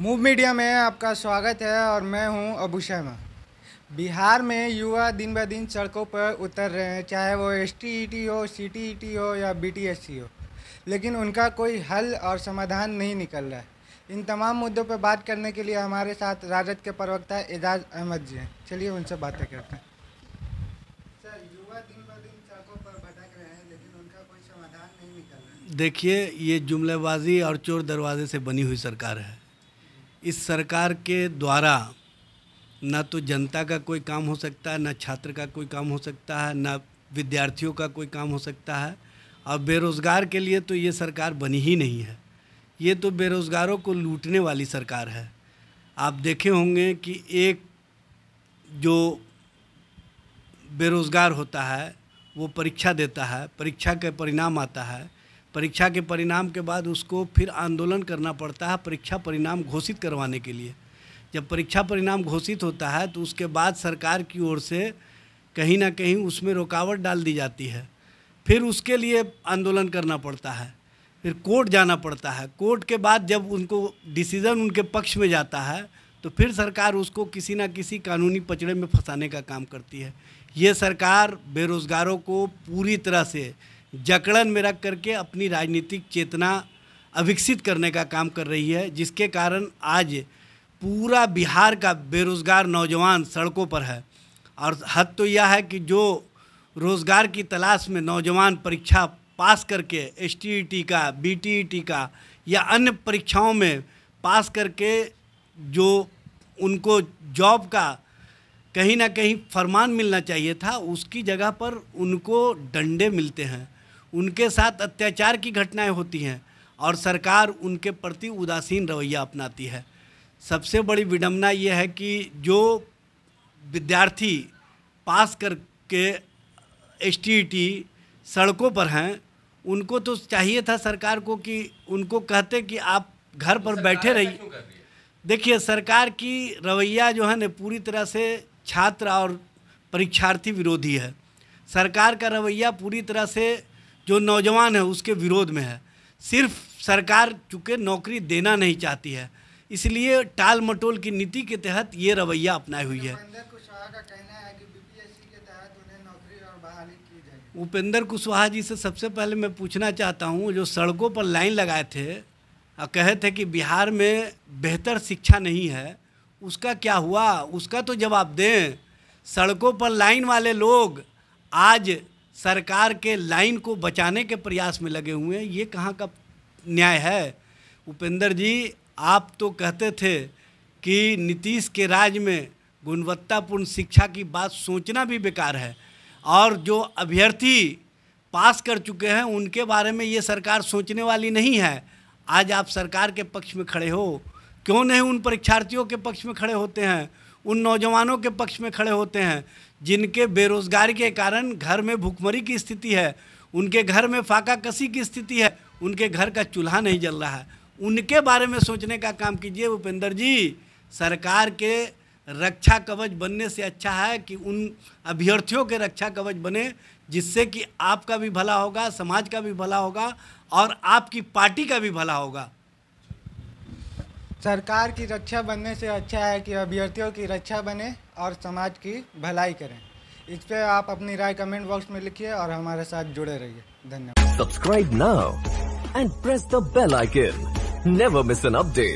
move media में आपका स्वागत है और मैं हूं अबू शर्मा बिहार में युवा दिन ब दिन सड़कों पर उतर रहे हैं चाहे वो एस टी e हो सी टी e हो या बी हो लेकिन उनका कोई हल और समाधान नहीं निकल रहा है इन तमाम मुद्दों पर बात करने के लिए हमारे साथ राजद के प्रवक्ता एजाज अहमद जी हैं चलिए उनसे बातें करते हैं सर युवा दिन ब दिन सड़कों पर भटक रहे हैं लेकिन उनका कोई समाधान नहीं निकल रहा देखिए ये जुमलेबाजी और चोर दरवाजे से बनी हुई सरकार है इस सरकार के द्वारा ना तो जनता का कोई काम हो सकता है ना छात्र का कोई काम हो सकता है ना विद्यार्थियों का कोई काम हो सकता है और बेरोज़गार के लिए तो ये सरकार बनी ही नहीं है ये तो बेरोज़गारों को लूटने वाली सरकार है आप देखे होंगे कि एक जो बेरोज़गार होता है वो परीक्षा देता है परीक्षा के परिणाम आता है परीक्षा के परिणाम के बाद उसको फिर आंदोलन करना पड़ता है परीक्षा परिणाम घोषित करवाने के लिए जब परीक्षा परिणाम घोषित होता है तो उसके बाद सरकार की ओर से कहीं ना कहीं उसमें रुकावट डाल दी जाती है फिर उसके लिए आंदोलन करना पड़ता है फिर कोर्ट जाना पड़ता है कोर्ट के बाद जब उनको डिसीज़न उनके पक्ष में जाता है तो फिर सरकार उसको किसी ना किसी कानूनी पचड़े में फंसाने का काम करती है ये सरकार बेरोज़गारों को पूरी तरह से जकड़न में रख करके अपनी राजनीतिक चेतना अविकसित करने का काम कर रही है जिसके कारण आज पूरा बिहार का बेरोज़गार नौजवान सड़कों पर है और हद तो यह है कि जो रोज़गार की तलाश में नौजवान परीक्षा पास करके एस e का बी e का या अन्य परीक्षाओं में पास करके जो उनको जॉब का कहीं ना कहीं फरमान मिलना चाहिए था उसकी जगह पर उनको डंडे मिलते हैं उनके साथ अत्याचार की घटनाएं होती हैं और सरकार उनके प्रति उदासीन रवैया अपनाती है सबसे बड़ी विडम्बना ये है कि जो विद्यार्थी पास करके एस सड़कों पर हैं उनको तो चाहिए था सरकार को कि उनको कहते कि आप घर पर तो बैठे रहिए देखिए सरकार की रवैया जो है ना पूरी तरह से छात्र और परीक्षार्थी विरोधी है सरकार का रवैया पूरी तरह से जो नौजवान है उसके विरोध में है सिर्फ सरकार चूँकि नौकरी देना नहीं चाहती है इसलिए टाल मटोल की नीति के तहत ये रवैया अपनाई हुई है उपेंद्र कुशवाहा जी से सबसे पहले मैं पूछना चाहता हूँ जो सड़कों पर लाइन लगाए थे और कहे थे कि बिहार में बेहतर शिक्षा नहीं है उसका क्या हुआ उसका तो जवाब दें सड़कों पर लाइन वाले लोग आज सरकार के लाइन को बचाने के प्रयास में लगे हुए हैं ये कहाँ का न्याय है उपेंद्र जी आप तो कहते थे कि नीतीश के राज में गुणवत्तापूर्ण शिक्षा की बात सोचना भी बेकार है और जो अभ्यर्थी पास कर चुके हैं उनके बारे में ये सरकार सोचने वाली नहीं है आज आप सरकार के पक्ष में खड़े हो क्यों नहीं उन परीक्षार्थियों के पक्ष में खड़े होते हैं उन नौजवानों के पक्ष में खड़े होते हैं जिनके बेरोजगारी के कारण घर में भूखमरी की स्थिति है उनके घर में फाका कसी की स्थिति है उनके घर का चूल्हा नहीं जल रहा है उनके बारे में सोचने का काम कीजिए उपेंद्र जी सरकार के रक्षा कवच बनने से अच्छा है कि उन अभ्यर्थियों के रक्षा कवच बने जिससे कि आपका भी भला होगा समाज का भी भला होगा और आपकी पार्टी का भी भला होगा सरकार की रक्षा बनने से अच्छा है कि अभ्यर्थियों की रक्षा बने और समाज की भलाई करें इस पर आप अपनी राय कमेंट बॉक्स में लिखिए और हमारे साथ जुड़े रहिए धन्यवाद subscribe now and press the bell icon never miss an update